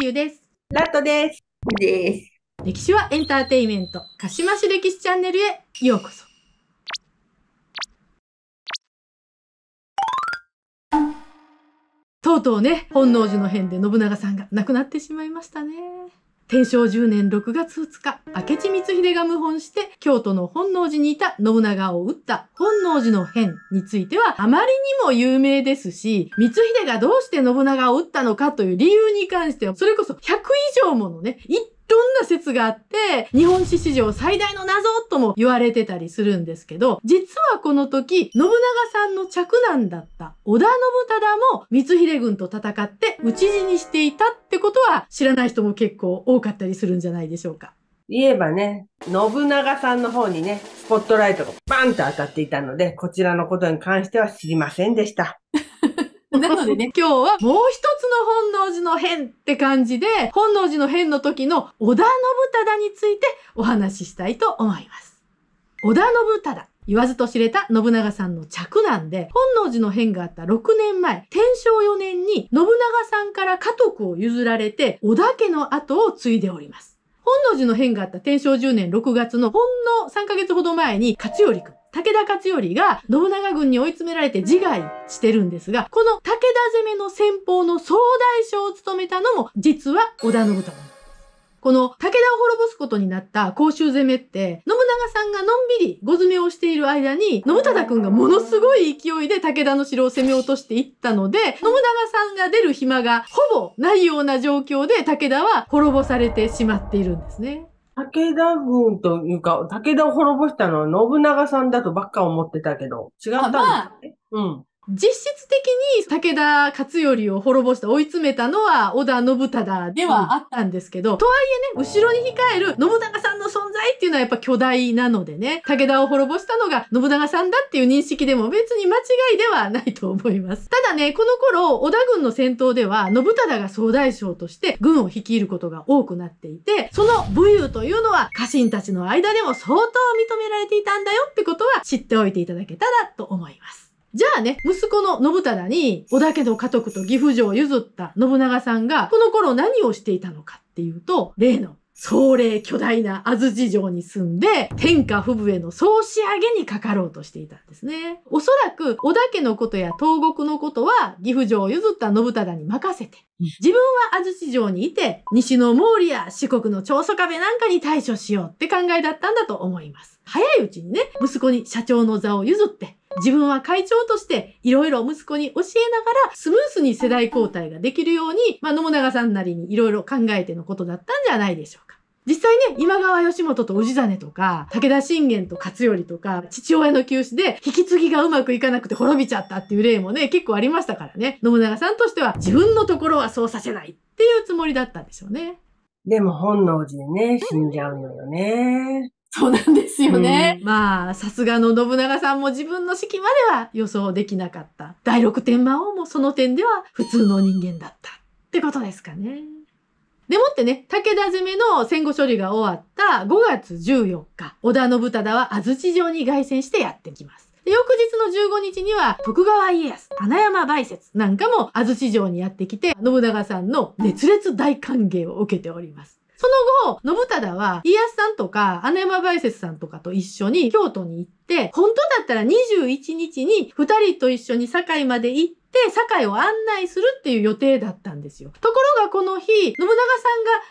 ゆうです。ラットです。です。歴史はエンターテイメント、鹿島市歴史チャンネルへようこそ。とうとうね、本能寺の変で信長さんが亡くなってしまいましたね。天正10年6月2日、明智光秀が謀反して京都の本能寺にいた信長を撃った本能寺の変についてはあまりにも有名ですし、光秀がどうして信長を撃ったのかという理由に関しては、それこそ100以上ものね、な説があって、日本史史上最大の謎とも言われてたりするんですけど、実はこの時、信長さんの嫡男だった織田信忠も光秀軍と戦って討ち死にしていたってことは知らない人も結構多かったりするんじゃないでしょうか。言えばね、信長さんの方にね、スポットライトがバンと当たっていたので、こちらのことに関しては知りませんでした。なのでね、今日はもう一つの本能寺の変って感じで、本能寺の変の時の織田信忠についてお話ししたいと思います。織田信忠。言わずと知れた信長さんの嫡男で、本能寺の変があった6年前、天正4年に信長さんから家督を譲られて、織田家の後を継いでおります。本能寺の変があった天正10年6月のほんの3ヶ月ほど前に、勝頼君、武田勝頼が信長軍に追い詰められて自害してるんですが、この武田攻めの先方の総大将を務めたのも、実は織田信長。この武田を滅ぼすことになった甲州攻めって、信長さんがのんびりご詰めをしている間に、信忠くんがものすごい勢いで武田の城を攻め落としていったので、信長さんが出る暇がほぼないような状況で武田は滅ぼされてしまっているんですね。武田軍というか、武田を滅ぼしたのは信長さんだとばっか思ってたけど、違ったんですね。まあ、うん。実質的に武田勝頼を滅ぼして追い詰めたのは織田信忠ではあったんですけど、うん、とはいえね、後ろに控える信長いうのはやっぱ巨大なのでね、武田を滅ぼしたのが信長さんだっていう認識でも別に間違いではないと思います。ただね、この頃、織田軍の戦闘では信忠が総大将として軍を率いることが多くなっていて、その武勇というのは家臣たちの間でも相当認められていたんだよってことは知っておいていただけたらと思います。じゃあね、息子の信忠に織田家の家督と岐阜城を譲った信長さんが、この頃何をしていたのかっていうと、例の壮麗巨大な安土城に住んで、天下不武への総仕上げにかかろうとしていたんですね。おそらく、織田家のことや東国のことは、岐阜城を譲った信忠に任せて、自分は安土城にいて、西の毛利や四国の長宗壁なんかに対処しようって考えだったんだと思います。早いうちにね、息子に社長の座を譲って、自分は会長としていろいろ息子に教えながらスムースに世代交代ができるように、まあ、信長さんなりにいろいろ考えてのことだったんじゃないでしょう実際ね、今川義元と氏真とか、武田信玄と勝頼とか、父親の急死で引き継ぎがうまくいかなくて滅びちゃったっていう例もね、結構ありましたからね。信長さんとしては自分のところはそうさせないっていうつもりだったんでしょうね。でも本能寺でね、死んじゃうのよね。そうなんですよね。まあ、さすがの信長さんも自分の式までは予想できなかった。第六天魔王もその点では普通の人間だったってことですかね。でもってね、武田攻めの戦後処理が終わった5月14日、織田信忠は安土城に凱旋してやってきます。翌日の15日には徳川家康、穴山梅雪なんかも安土城にやってきて、信長さんの熱烈大歓迎を受けております。その後、信忠は、家康さんとか、穴山梅雪さんとかと一緒に京都に行って、本当だったら21日に二人と一緒に堺まで行っって堺を案内するっていう予定だったんですよ。ところがこの日、信長さんが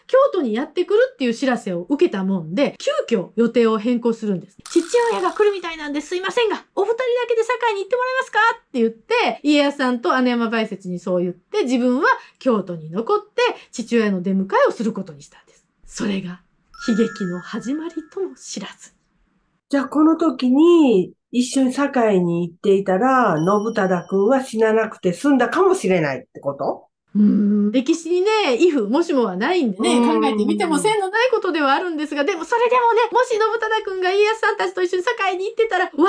京都にやってくるっていう知らせを受けたもんで、急遽予定を変更するんです。父親が来るみたいなんですいませんが、お二人だけで堺に行ってもらえますかって言って、家康さんと姉山梅雪にそう言って、自分は京都に残って父親の出迎えをすることにしたんです。それが悲劇の始まりとも知らず。じゃあこの時に一緒に堺に行っていたら、信忠くんは死ななくて済んだかもしれないってことうん歴史にね、イフ、もしもはないんでね、考えてみてもんのないことではあるんですが、でもそれでもね、もし信忠くんが家康さんたちと一緒に堺に行ってたら、ワンチャン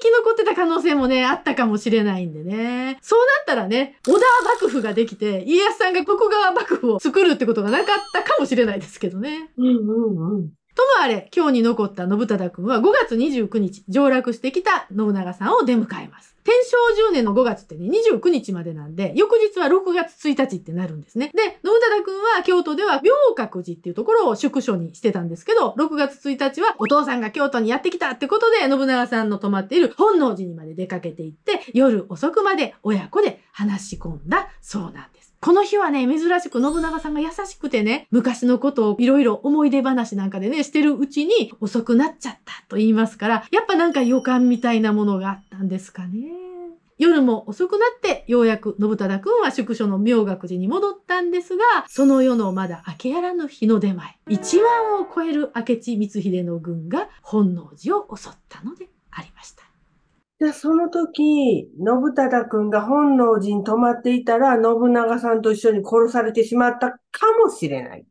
生き残ってた可能性もね、あったかもしれないんでね。そうなったらね、小田幕府ができて、家康さんがここ側幕府を作るってことがなかったかもしれないですけどね。うんうんうん。ともあれ、今日に残った信忠君は5月29日、上洛してきた信長さんを出迎えます。天正10年の5月ってね、29日までなんで、翌日は6月1日ってなるんですね。で、信忠君は京都では明覚寺っていうところを宿所にしてたんですけど、6月1日はお父さんが京都にやってきたってことで、信長さんの泊まっている本能寺にまで出かけていって、夜遅くまで親子で話し込んだそうなんです。この日はね、珍しく信長さんが優しくてね、昔のことをいろいろ思い出話なんかでね、してるうちに遅くなっちゃったと言いますから、やっぱなんか予感みたいなものがあったんですかね。夜も遅くなってようやく信忠君は宿所の明覚寺に戻ったんですが、その夜のまだ明けやらぬ日の出前、1万を超える明智光秀の軍が本能寺を襲ったのでありました。で、その時、信忠君が本能寺に泊まっていたら、信長さんと一緒に殺されてしまったかもしれない。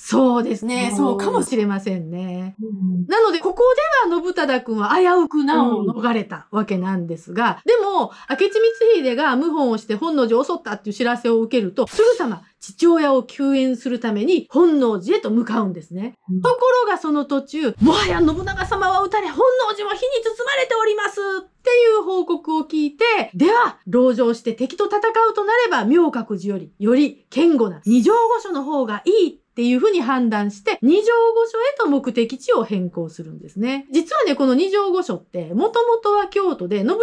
そうですね。そうかもしれませんね。うん、なので、ここでは信忠君は危うく難を逃れたわけなんですが、うん、でも、明智光秀が謀反をして本能寺を襲ったっていう知らせを受けると、すぐさま父親を救援するために本能寺へと向かうんですね。うん、ところがその途中、もはや信長様は撃たれ、本能寺は火に包まれておりますっていう報告を聞いて、では、籠城して敵と戦うとなれば、明覚寺より、より堅固な二条御所の方がいいっていうふうに判断して、二条御所へと目的地を変更するんですね。実はね、この二条御所って、もともとは京都で、信長さん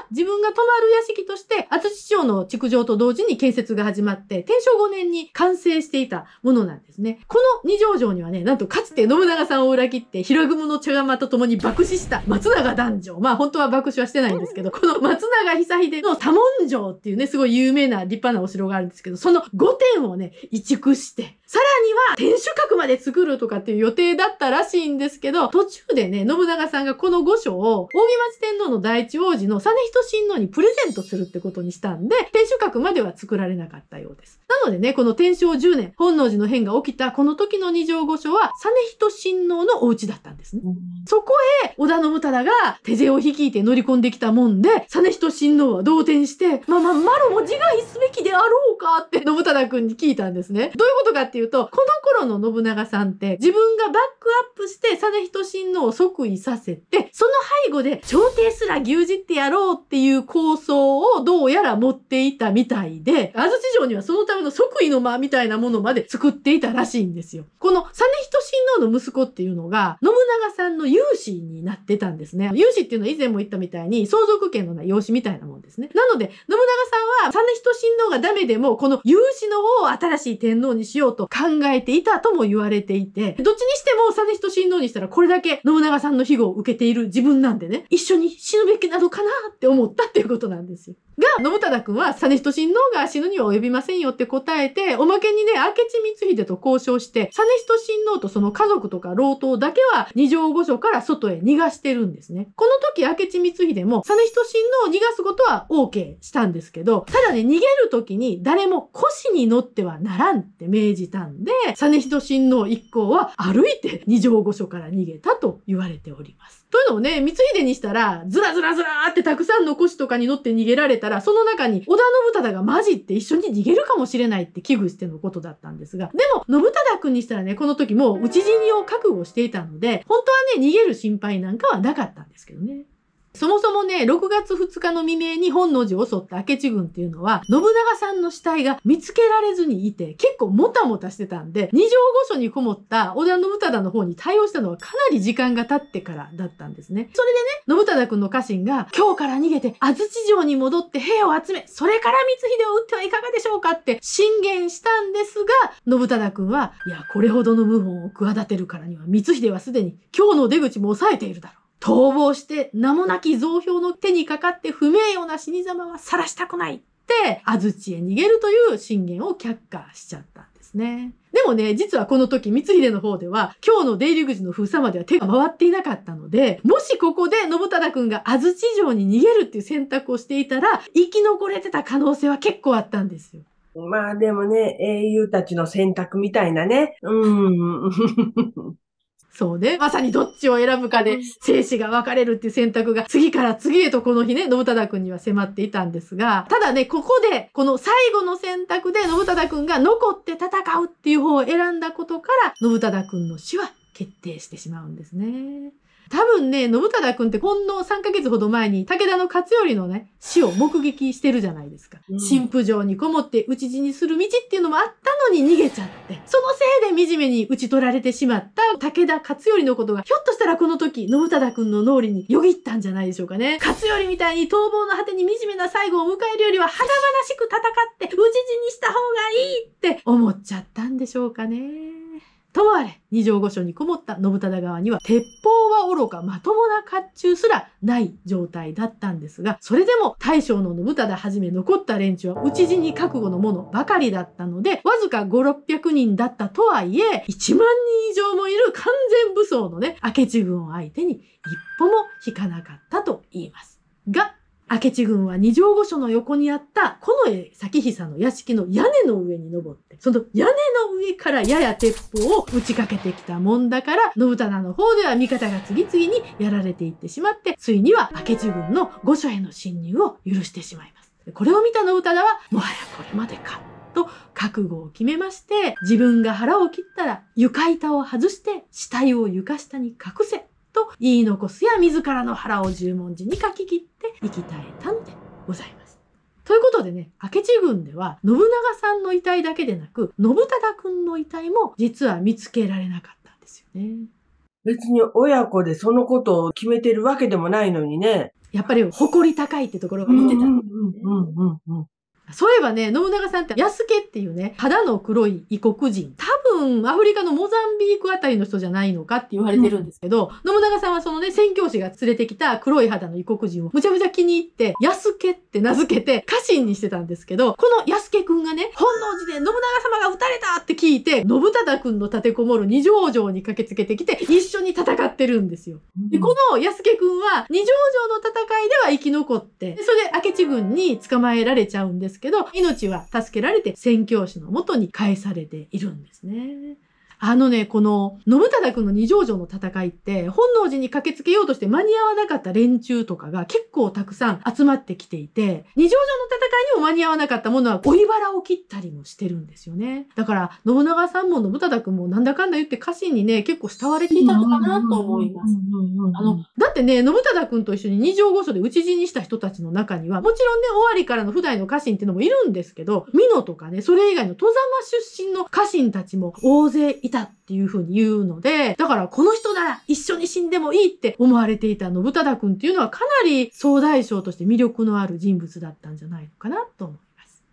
が自分が泊まる屋敷として、安土城の築城と同時に建設が始まって、天正5年に完成していたものなんですね。この二条城にはね、なんとかつて信長さんを裏切って、平雲の茶釜と共に爆死した松永壇城。まあ本当は爆死はしてないんですけど、この松永久秀の多門城っていうね、すごい有名な立派なお城があるんですけど、その5点をね、移築して、さらには天守閣まで作るとかっていう予定だったらしいんですけど、途中でね、信長さんがこの御所を、大木町天皇の第一王子の実仁親王にプレゼントするってことにしたんで、天守閣までは作られなかったようです。なのでね、この天正10年、本能寺の変が起きたこの時の二条御所は、実仁親王のお家だったんですね。そこへ、織田信忠が手勢を率いて乗り込んできたもんで、実仁親王は動転して、まあまあ、マロも自害すべきであろうかって信忠君に聞いたんですね。どういうことかっていう言うと、この頃の信長さんって自分がバックアップして実人親王を即位させて、その背後で朝廷すら牛耳ってやろうっていう構想をどうやら持っていたみたいで、安土城にはそのための即位の間みたいなものまで作っていたらしいんですよ。この実仁親王の息子っていうのが、信長さんの有志になってたんですね。勇士っていうのは以前も言ったみたいに相続権のない養子みたいなもんですね。なので、信長さんは実仁親王がダメでも、この有志の方を新しい天皇にしようと考えていたとも言われていて、どっちにしてもヒト親王にしたらこれだけ信長さんの庇護を受けている自分なんでね、一緒に死ぬべきなのかなって思ったっていうことなんですよ。が、信忠君はヒト親王が死ぬには及びませんよって答えて、おまけにね、明智光秀と交渉して、ヒト親王とその家族とか老頭だけは二条五所から外へ逃がしてるんですね。この時明智光秀もヒト親王を逃がすことは OK したんですけど、ただね、逃げる時に誰も腰に乗ってはならんって命じたんで、実仁親王一行は歩いて二条御所から逃げたと言われております。というのをね、光秀にしたら、ずらずらずらってたくさん残しとかに乗って逃げられたら、その中に織田信忠が混じって一緒に逃げるかもしれないって危惧してのことだったんですが、でも、信忠君にしたらね、この時もう討ち死にを覚悟していたので、本当はね、逃げる心配なんかはなかったんですけどね。そもそもね、6月2日の未明に本能寺を襲った明智軍っていうのは、信長さんの死体が見つけられずにいて、結構もたもたしてたんで、二条御所にこもった織田信忠の方に対応したのはかなり時間が経ってからだったんですね。それでね、信忠君の家臣が、今日から逃げて安土城に戻って兵を集め、それから光秀を撃ってはいかがでしょうかって進言したんですが、信忠君は、いや、これほどの謀反を企てるからには、光秀はすでに今日の出口も抑えているだろう。逃亡して、名もなき増票の手にかかって不名誉な死に様は晒したくないって、安土へ逃げるという信玄を却下しちゃったんですね。でもね、実はこの時、光秀の方では、今日の出入り口の封鎖までは手が回っていなかったので、もしここで信忠くんが安土城に逃げるっていう選択をしていたら、生き残れてた可能性は結構あったんですよ。まあでもね、英雄たちの選択みたいなね。うん。そうね。まさにどっちを選ぶかで、生死が分かれるっていう選択が次から次へとこの日ね、信忠くんには迫っていたんですが、ただね、ここで、この最後の選択で信忠くんが残って戦うっていう方を選んだことから、信忠くんの死は決定してしまうんですね。多分ね、信忠君ってほんの3ヶ月ほど前に武田の勝頼のね、死を目撃してるじゃないですか。神父城にこもって討ち死にする道っていうのもあったのに逃げちゃって、そのせいで惨めに討ち取られてしまった武田勝頼のことが、ひょっとしたらこの時、信忠君の脳裏によぎったんじゃないでしょうかね。勝頼みたいに逃亡の果てに惨めな最後を迎えるよりは、華々しく戦って討ち死にした方がいいって思っちゃったんでしょうかね。ともあれ、二条御所にこもった信忠側には、鉄砲はおろか、まともな甲冑すらない状態だったんですが、それでも大将の信忠はじめ残った連中は、討ち死に覚悟のものばかりだったので、わずか5、600人だったとはいえ、1万人以上もいる完全武装のね、明智軍を相手に一歩も引かなかったと言います。が、明智軍は二条御所の横にあった近衛咲久の屋敷の屋根の上に登って、その屋根の上からやや鉄砲を打ちかけてきたもんだから、信忠の方では味方が次々にやられていってしまって、ついには明智軍の御所への侵入を許してしまいます。これを見た信忠は、もはやこれまでか。と覚悟を決めまして、自分が腹を切ったら床板を外して死体を床下に隠せと言い残すや自らの腹を十文字に書き切って生き絶えたんでございます。ということでね、明智軍では信長さんの遺体だけでなく、信忠君の遺体も実は見つけられなかったんですよね。別に親子でそのことを決めてるわけでもないのにね。やっぱり誇り高いってところが見てたんですね。そういえばね、信長さんって、安家っていうね、肌の黒い異国人。多分、アフリカのモザンビークあたりの人じゃないのかって言われてるんですけど、うん、信長さんはそのね、宣教師が連れてきた黒い肌の異国人をむちゃむちゃ気に入って、安家って名付けて家臣にしてたんですけど、この安家くんがね、本能寺で信長様が撃たれたって聞いて、信忠くんの立てこもる二条城に駆けつけてきて、一緒に戦ってるんですよ。うん、で、この安家くんは、二条城の戦いでは生き残って、それで明智軍に捕まえられちゃうんですけど、命は助けられて宣教師のもとに返されているんですね。あのね、この、信忠君の二条城の戦いって、本能寺に駆けつけようとして間に合わなかった連中とかが結構たくさん集まってきていて、二条城の戦いにも間に合わなかったものは、追い腹を切ったりもしてるんですよね。だから、信長さんも信忠君もなんだかんだ言って家臣にね、結構慕われていたのかなと思います。あの、だってね、信忠君と一緒に二条御所で討ち死にした人たちの中には、もちろんね、尾張からの普代の家臣っていうのもいるんですけど、美濃とかね、それ以外の戸様出身の家臣たちも大勢いて、たっていうふうに言うので、だからこの人なら一緒に死んでもいいって思われていた信忠君っていうのはかなり総大将として魅力のある人物だったんじゃないのかなと思います。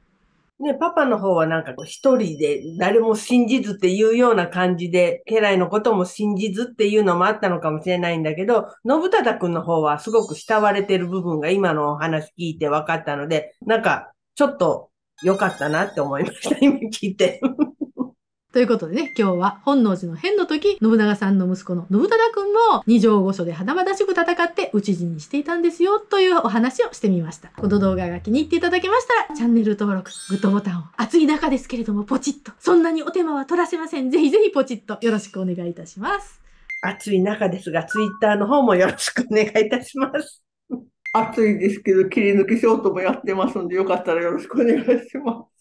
ね、パパの方はなんか一人で誰も信じずっていうような感じで、家来のことも信じずっていうのもあったのかもしれないんだけど、信忠君の方はすごく慕われてる部分が今のお話聞いて分かったので、なんかちょっと良かったなって思いました、今聞いて。ということでね、今日は本能寺の変の時、信長さんの息子の信忠くんも二条五所で華々しく戦って討ち死にしていたんですよというお話をしてみました。この動画が気に入っていただけましたら、チャンネル登録、グッドボタンを、暑い中ですけれどもポチッと、そんなにお手間は取らせません。ぜひぜひポチッとよろしくお願いいたします。暑い中ですが、ツイッターの方もよろしくお願いいたします。暑いですけど、切り抜きショートもやってますので、よかったらよろしくお願いします。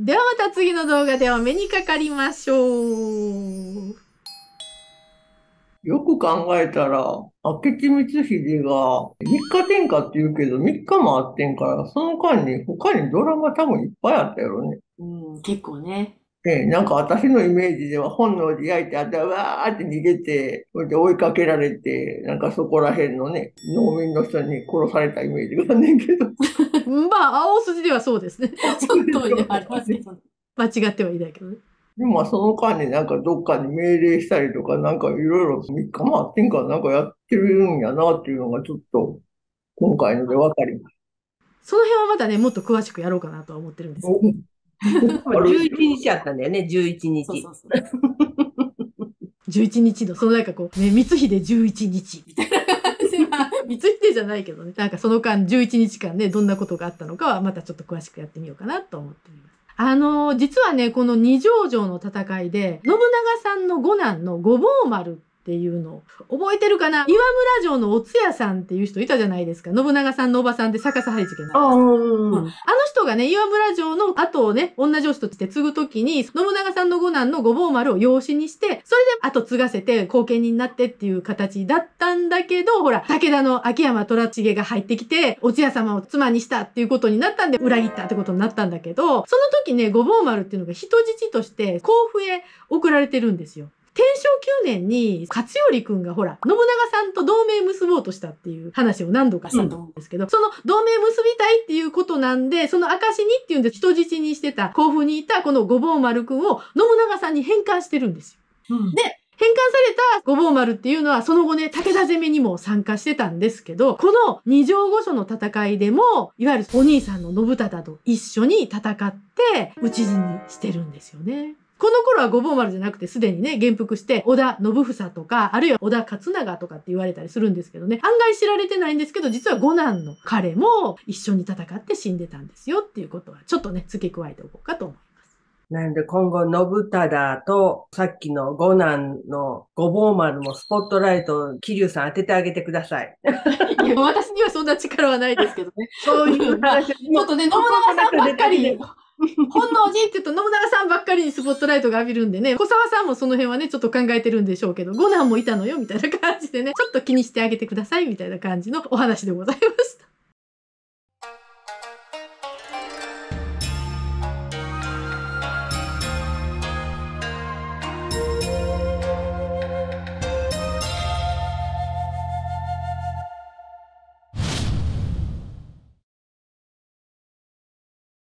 ではまた次の動画でお目にかかりましょう。よく考えたら、明智光秀が三日天下って言うけど、三日もあってんから、その間に他にドラマ多分いっぱいあったやろね。うん、結構ね。え、なんか私のイメージでは本能で焼いてあたわーって逃げてそれで追いかけられてなんかそこら辺のね農民の人に殺されたイメージがあんねんけどまあ、青筋ではそうですね。その通ありますね。間違ってはいないけどね。でもその間になんかどっかに命令したりとか、なんかいろいろ3日回ってんかなんかやってるんやなっていうのがちょっと今回ので分かります。その辺はまだね、もっと詳しくやろうかなとは思ってるんですけど。11日やったんだよね、11日。そうそうそう11日の、そのなんかこう、ね、光秀11日みたいな。三ついてじゃないけどね。なんかその間11日間ね、どんなことがあったのかはまたちょっと詳しくやってみようかなと思っています。あの、実はね、この二条城の戦いで、信長さんの五男の五坊丸っていうの覚えてるかな岩村城のお通夜さんっていう人いたじゃないですか。信長さんのおばさんで逆さ張り事件なあ、あの人がね、岩村城の後をね、女上司として継ぐ時に、信長さんの五男の五坊丸を養子にして、それで後継がせて後見人になってっていう形だったんだけど、ほら、武田の秋山虎重が入ってきて、お通夜様を妻にしたっていうことになったんで、裏切ったってことになったんだけど、その時ね、五坊丸っていうのが人質として甲府へ送られてるんですよ。天正9年に勝頼君がほら、信長さんと同盟結ぼうとしたっていう話を何度かしたと思うんですけど、うん、その同盟結びたいっていうことなんで、その証にっていうんで人質にしてた、甲府にいたこの五坊丸君を信長さんに返還してるんですよ。うん、で、返還された五坊丸っていうのは、その後ね、武田攻めにも参加してたんですけど、この二条御所の戦いでも、いわゆるお兄さんの信忠と一緒に戦って、討ち死にしてるんですよね。この頃は五本丸じゃなくてすでにね、元服して織田信房とか、あるいは織田勝長とかって言われたりするんですけどね、案外知られてないんですけど、実は五男の彼も一緒に戦って死んでたんですよっていうことは、ちょっとね、付け加えておこうかと思います。なんで今後、信忠と、さっきの五男の五坊丸もスポットライト、桐生さん当ててあげてください。いや、私にはそんな力はないですけどね。そういう ちょっとね、信長さんばっかりで。本能寺って言うと信長さんばっかりにスポットライトが浴びるんでね、小沢さんもその辺はね、ちょっと考えてるんでしょうけど、五男もいたのよ、みたいな感じでね、ちょっと気にしてあげてください、みたいな感じのお話でございました。